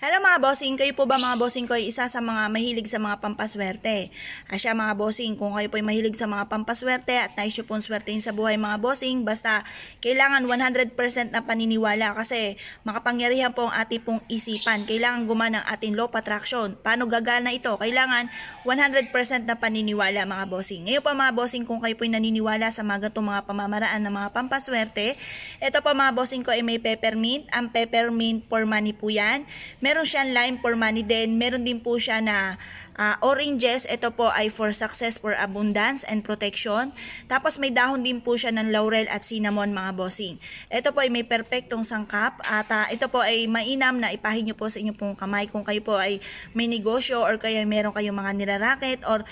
Hello mga bossing, kayo po ba mga bossing ko ay isa sa mga mahilig sa mga pampaswerte? Asya mga bossing, kung kayo po ay mahilig sa mga pampaswerte at nais nyo pong swertein sa buhay mga bossing, basta kailangan 100% na paniniwala kasi makapangyarihan po ang ating pong isipan. Kailangan gumana ang ating law of attraction. Paano gagana ito? Kailangan 100% na paniniwala mga bossing. Ngayon pa mga bossing, kung kayo po ay naniniwala sa mga gatong mga pamamaraan ng mga pampaswerte, ito pa mga bossing ko ay may peppermint. Ang peppermint for money po yan. May meron siyang line for money din. Meron din po siya na Uh, oranges, ito po ay for success, for abundance and protection. Tapos may dahon din po siya ng laurel at cinnamon mga bossing. Ito po ay may perfectong sangkap at uh, ito po ay mainam na ipahin nyo po sa inyo pong kamay kung kayo po ay may negosyo or kaya meron kayong mga nilaraket or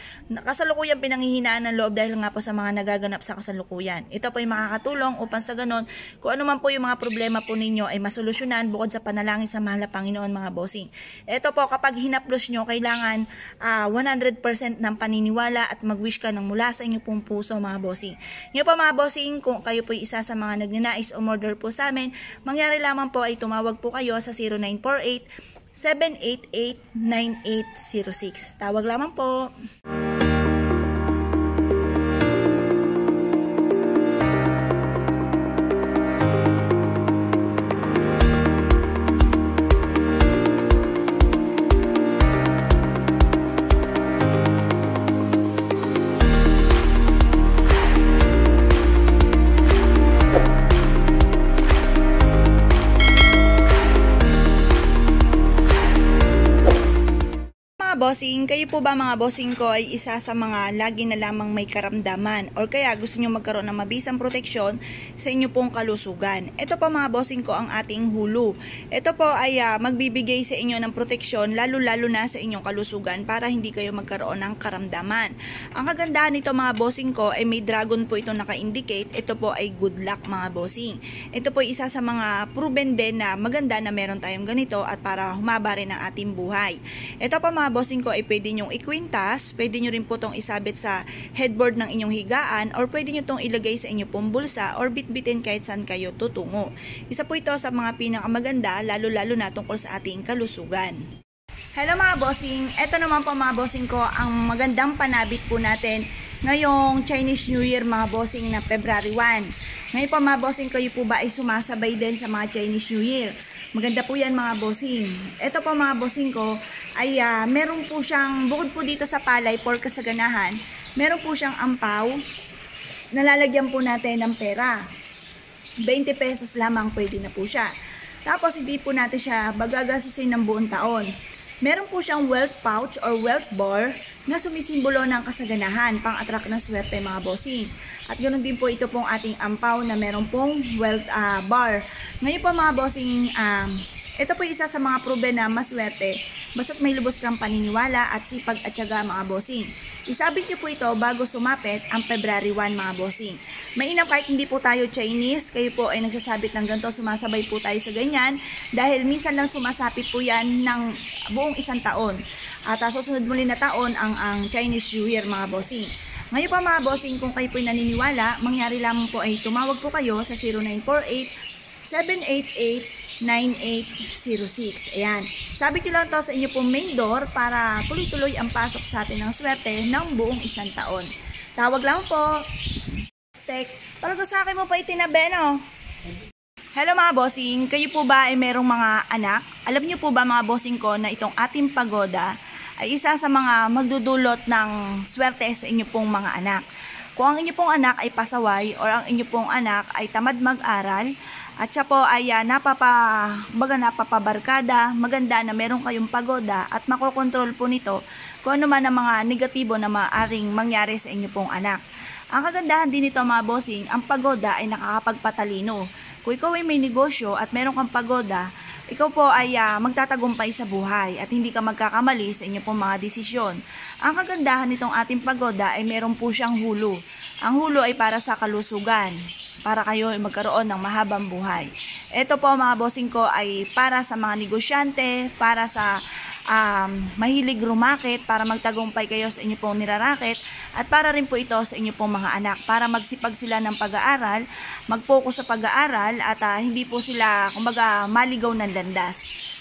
kasalukuyang pinanghihinaan ng loob dahil nga po sa mga nagaganap sa kasalukuyan. Ito po ay makakatulong upang sa ganon kung ano man po yung mga problema po ninyo ay masolusyonan bukod sa panalangin sa mahal na Panginoon mga bossing. Ito po kapag hinaplos nyo, kailangan uh, ah, 100% ng paniniwala at mag-wish ka ng mula sa inyo pong puso mga bossing. Ngayon pa mga bossing, kung kayo po isa sa mga nagnanais o order po sa amin, mangyari lamang po ay tumawag po kayo sa 0948 788-9806. Tawag lamang po. bossing, kayo po ba mga bossing ko ay isa sa mga lagi na lamang may karamdaman or kaya gusto nyo magkaroon ng mabisang proteksyon sa inyo pong kalusugan. Ito po mga bossing ko ang ating hulu. Ito po ay uh, magbibigay sa inyo ng proteksyon lalo-lalo na sa inyong kalusugan para hindi kayo magkaroon ng karamdaman. Ang kagandahan nito mga bossing ko ay may dragon po ito naka-indicate. Ito po ay good luck mga bossing. Ito po isa sa mga proven din na maganda na meron tayong ganito at para humaba rin ang ating buhay. Ito po mga bossing gagamitin ko ay pwede nyong ikwintas, pwede nyo rin po itong isabit sa headboard ng inyong higaan or pwede nyo itong ilagay sa inyo pong bulsa or bitbitin kahit saan kayo tutungo. Isa po ito sa mga pinakamaganda lalo-lalo na tungkol sa ating kalusugan. Hello mga bossing! Ito naman po mga bossing ko ang magandang panabit po natin ngayong Chinese New Year mga bossing na February 1. Ngayon po mga bossing kayo po ba ay sumasabay din sa mga Chinese New Year. Maganda po yan mga bossing. Ito po mga bossing ko ay uh, meron po siyang, bukod po dito sa palay for kasaganahan, meron po siyang ampaw. Nalalagyan po natin ng pera. 20 pesos lamang pwede na po siya. Tapos hindi po natin siya bagagasusin ng buong taon. Meron po siyang wealth pouch or wealth ball na sumisimbolo ng kasaganahan, pang-attract ng swerte mga bossing. At ganoon din po ito pong ating ampaw na meron pong wealth ah, uh, bar. Ngayon po mga bossing, um, ito po isa sa mga probe na maswerte, basta't may lubos kang paniniwala at sipag at syaga mga bossing. Isabit niyo po ito bago sumapit ang February 1 mga bossing. Mainam kahit hindi po tayo Chinese, kayo po ay nagsasabit ng ganito, sumasabay po tayo sa ganyan dahil minsan lang sumasapit po yan ng buong isang taon. At uh, susunod muli na taon ang, ang Chinese New Year mga bossing. Ngayon pa mga bossing, kung kayo po naniniwala, mangyari lamang po ay tumawag po kayo sa 0948 0917-788-9806. Ayan. Sabi ko lang to sa inyo pong main door para tuloy-tuloy ang pasok sa atin ng swerte ng buong isang taon. Tawag lang po. Tech. Talaga sa akin mo pa no? Hello mga bossing, kayo po ba ay merong mga anak? Alam niyo po ba mga bossing ko na itong ating pagoda ay isa sa mga magdudulot ng swerte sa inyo pong mga anak. Kung ang inyo pong anak ay pasaway or ang inyo pong anak ay tamad mag-aral, at siya po ay uh, napapa, baga napapabarkada, maganda na meron kayong pagoda at makokontrol po nito kung ano man ang mga negatibo na maaring mangyari sa inyo pong anak. Ang kagandahan din nito mga bossing, ang pagoda ay nakakapagpatalino. Kung ikaw ay may negosyo at meron kang pagoda, ikaw po ay uh, magtatagumpay sa buhay at hindi ka magkakamali sa inyo pong mga desisyon. Ang kagandahan nitong ating pagoda ay meron po siyang hulo. Ang hulo ay para sa kalusugan para kayo ay magkaroon ng mahabang buhay. Ito po mga bossing ko ay para sa mga negosyante, para sa um, mahilig rumakit, para magtagumpay kayo sa inyo pong nirarakit, at para rin po ito sa inyo pong mga anak, para magsipag sila ng pag-aaral, mag-focus sa pag-aaral, at uh, hindi po sila, kumbaga, maligaw ng landas.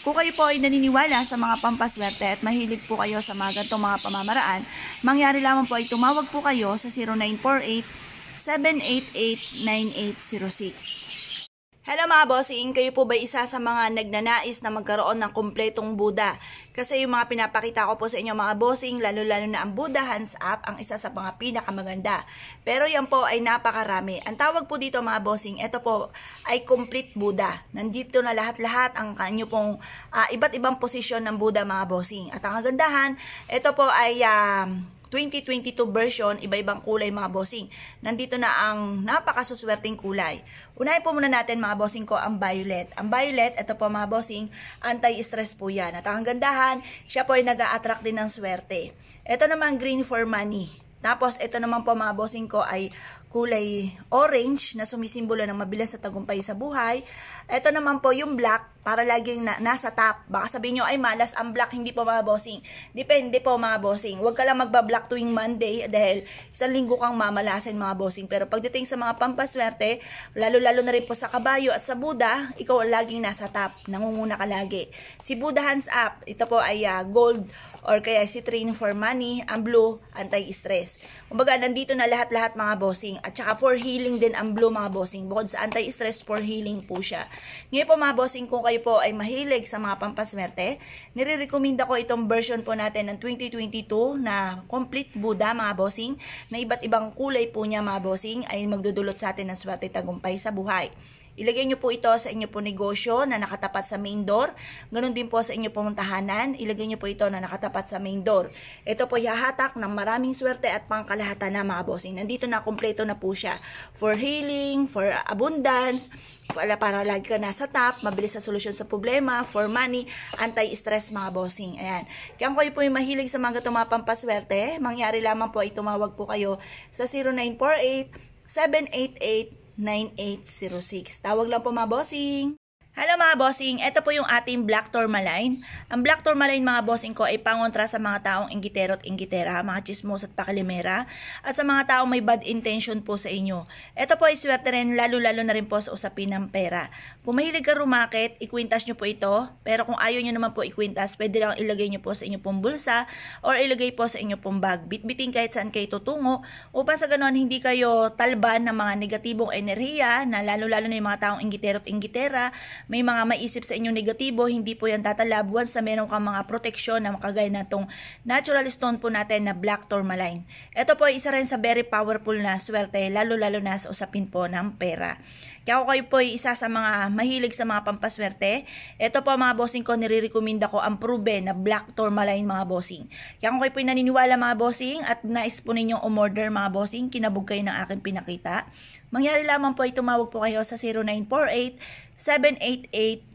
Kung kayo po ay naniniwala sa mga pampaswerte at mahilig po kayo sa mga gantong mga pamamaraan, mangyari lamang po ay tumawag po kayo sa 0948 0917-988-9806. Hello mga bossing, kayo po ba isa sa mga nagnanais na magkaroon ng kumpletong Buddha? Kasi yung mga pinapakita ko po sa inyo mga bossing, lalo-lalo na ang Buddha Hands Up, ang isa sa mga pinakamaganda. Pero yan po ay napakarami. Ang tawag po dito mga bossing, ito po ay complete Buddha. Nandito na lahat-lahat ang kanyo pong uh, iba't ibang posisyon ng Buddha mga bossing. At ang kagandahan, ito po ay... Uh, 2022 version, iba-ibang kulay mga bossing. Nandito na ang napakasuswerting kulay. Unahin po muna natin mga bossing ko ang violet. Ang violet, ito po mga bossing, anti-stress po yan. At ang gandahan, siya po ay nag attract din ng swerte. Ito naman green for money. Tapos ito naman po mga bossing ko ay kulay orange na sumisimbolo ng mabilis na tagumpay sa buhay. Ito naman po yung black para laging na, nasa top. Baka sabihin nyo, ay malas ang black, hindi po mga bossing. Depende po mga bossing. Huwag ka lang magbablock tuwing Monday dahil isang linggo kang mamalasin mga bossing. Pero pagdating sa mga pampaswerte, lalo-lalo na rin po sa kabayo at sa Buddha, ikaw laging nasa top. Nangunguna ka lagi. Si Buddha hands up, ito po ay uh, gold or kaya si train for money, ang blue, anti-stress. Kumbaga, nandito na lahat-lahat mga bossing bossing. At saka for healing din ang blue mga bossing. Bukod sa anti-stress, for healing po siya. Ngayon po mga bossing, kung kayo po ay mahilig sa mga pampaswerte, nire-recommend ako itong version po natin ng 2022 na complete Buddha mga bossing, na iba't ibang kulay po niya mga bossing ay magdudulot sa atin ng swerte tagumpay sa buhay. Ilagay nyo po ito sa inyo po negosyo na nakatapat sa main door. Ganon din po sa inyo pong tahanan. Ilagay nyo po ito na nakatapat sa main door. Ito po yahatak ng maraming swerte at pangkalahatan na mga bossing. Nandito na, kompleto na po siya. For healing, for abundance, para para lagi ka nasa top, mabilis sa solusyon sa problema, for money, anti-stress mga bossing. Ayan. Kaya kung kayo po yung mahilig sa mga gatong mga mangyari lamang po ay tumawag po kayo sa 0948 788 9806. Tawag lang po mga bossing! Hello mga bossing, ito po yung ating black tourmaline. Ang black tourmaline mga bossing ko ay pangontra sa mga taong inggitero at inggitera, mga chismos at pakalimera, at sa mga taong may bad intention po sa inyo. Ito po ay swerte rin, lalo-lalo na rin po sa usapin ng pera. Kung mahilig ka rumakit, ikwintas nyo po ito, pero kung ayaw nyo naman po ikwintas, pwede lang ilagay nyo po sa inyo pong bulsa or ilagay po sa inyo pong bag. Bitbitin kahit saan kayo tutungo upang sa ganon hindi kayo talban ng mga negatibong enerhiya na lalo-lalo na yung mga taong inggitero at inggitera, may mga maisip sa inyo negatibo, hindi po yan tatalab sa meron kang mga proteksyon na makagaya na itong natural stone po natin na black tourmaline. Ito po ay isa rin sa very powerful na swerte, lalo-lalo na sa usapin po ng pera. Kaya ako kayo po ay isa sa mga mahilig sa mga pampaswerte. Ito po mga bossing ko, nire-recommend ako ang proven na black tourmaline mga bossing. Kaya kung kayo po ay naniniwala mga bossing at nais po ninyong umorder mga bossing, kinabog kayo ng aking pinakita. Mangyari lamang po ay tumawag po kayo sa 0948 788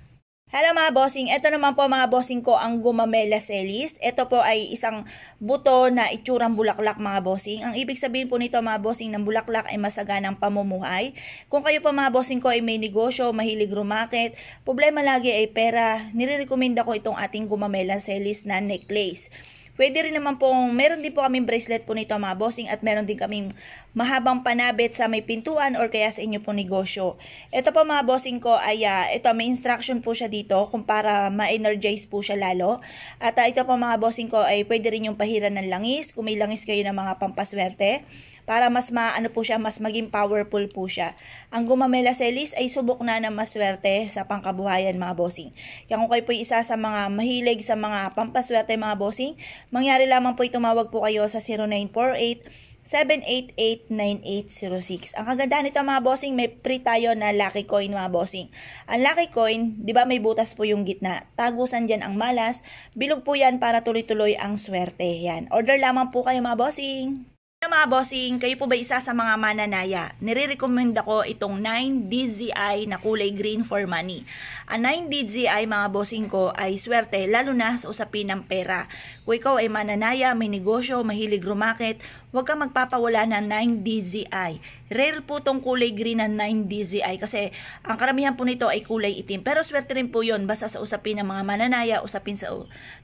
9806. Hello mga bossing, ito naman po mga bossing ko ang gumamela selis. Ito po ay isang buto na itsurang bulaklak mga bossing. Ang ibig sabihin po nito mga bossing ng bulaklak ay masaganang pamumuhay. Kung kayo pa mga bossing ko ay may negosyo, mahilig rumakit, problema lagi ay pera, nirerekomenda ko itong ating gumamela selis na necklace. Pwede rin naman pong, meron din po kaming bracelet po nito mga bossing at meron din kaming mahabang panabit sa may pintuan or kaya sa inyo po negosyo. Ito po mga bossing ko ay, uh, ito may instruction po siya dito kung para ma-energize po siya lalo. At uh, ito po mga bossing ko ay pwede rin yung pahiran ng langis, kung may langis kayo ng mga pampaswerte para mas maano po siya, mas maging powerful po siya. Ang gumamela selis ay subok na na maswerte sa pangkabuhayan mga bossing. Kaya kung kayo po isa sa mga mahilig sa mga pampaswerte mga bossing, mangyari lamang po tumawag po kayo sa 0948 7889806. Ang kagandahan nito mga bossing, may pre tayo na lucky coin mga bossing. Ang lucky coin, di ba may butas po yung gitna. Tagusan dyan ang malas. Bilog po yan para tuloy-tuloy ang swerte. Yan. Order lamang po kayo mga bossing mga bossing, kayo po ba isa sa mga mananaya? Nire-recommend ako itong 9DZI na kulay green for money. Ang 9DZI mga bossing ko ay swerte lalo na sa usapin ng pera. Kung ikaw ay mananaya, may negosyo, mahilig rumakit, huwag kang magpapawala ng 9DZI. Rare po tong kulay green na 9DZI kasi ang karamihan po nito ay kulay itim. Pero swerte rin po yon basta sa usapin ng mga mananaya, usapin sa,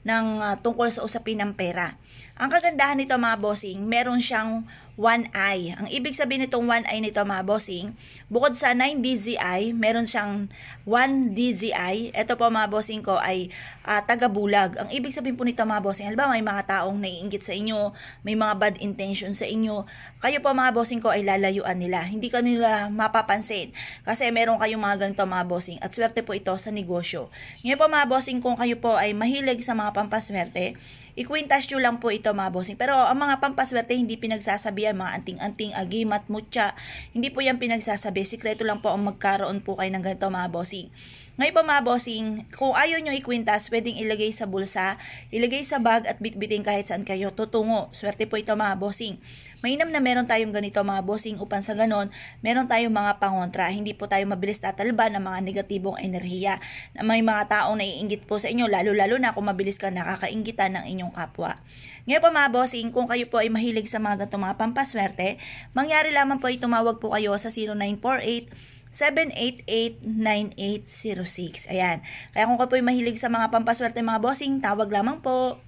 ng, uh, tungkol sa usapin ng pera. Ang kagandahan nito mga bossing, meron siyang one eye. Ang ibig sabihin nitong one eye nito mga bossing, bukod sa 9 DZI, meron siyang 1 DZI. Ito po mga bossing ko ay uh, taga-bulag. Ang ibig sabihin po nito mga bossing, halimbawa may mga taong naiingit sa inyo, may mga bad intention sa inyo, kayo po mga bossing ko ay lalayuan nila. Hindi ka nila mapapansin kasi meron kayong mga ganito mga bossing at swerte po ito sa negosyo. Ngayon po mga bossing kung kayo po ay mahilig sa mga pampaswerte, Ikwintas nyo lang po ito mga bossing. Pero ang mga pampaswerte hindi pinagsasabi ang mga anting-anting, agimat, mutya. Hindi po yan pinagsasabi. Sikreto lang po ang magkaroon po kayo ng ganito mga bossing. Ngayon pa mga bossing, kung ayaw nyo ikwintas, pwedeng ilagay sa bulsa, ilagay sa bag at bitbitin kahit saan kayo tutungo. Swerte po ito mga bossing. Mainam na meron tayong ganito mga bossing upang sa ganon, meron tayong mga pangontra. Hindi po tayo mabilis tatalban ng mga negatibong enerhiya na may mga taong naiinggit po sa inyo, lalo-lalo na kung mabilis ka nakakaingitan ng inyong kapwa. Ngayon po mga bossing, kung kayo po ay mahilig sa mga ganito mga pampaswerte, mangyari lamang po ay tumawag po kayo sa 0948 7889806. 888 Ayan. Kaya kung kayo po ay mahilig sa mga pampaswerte mga bossing, tawag lamang po.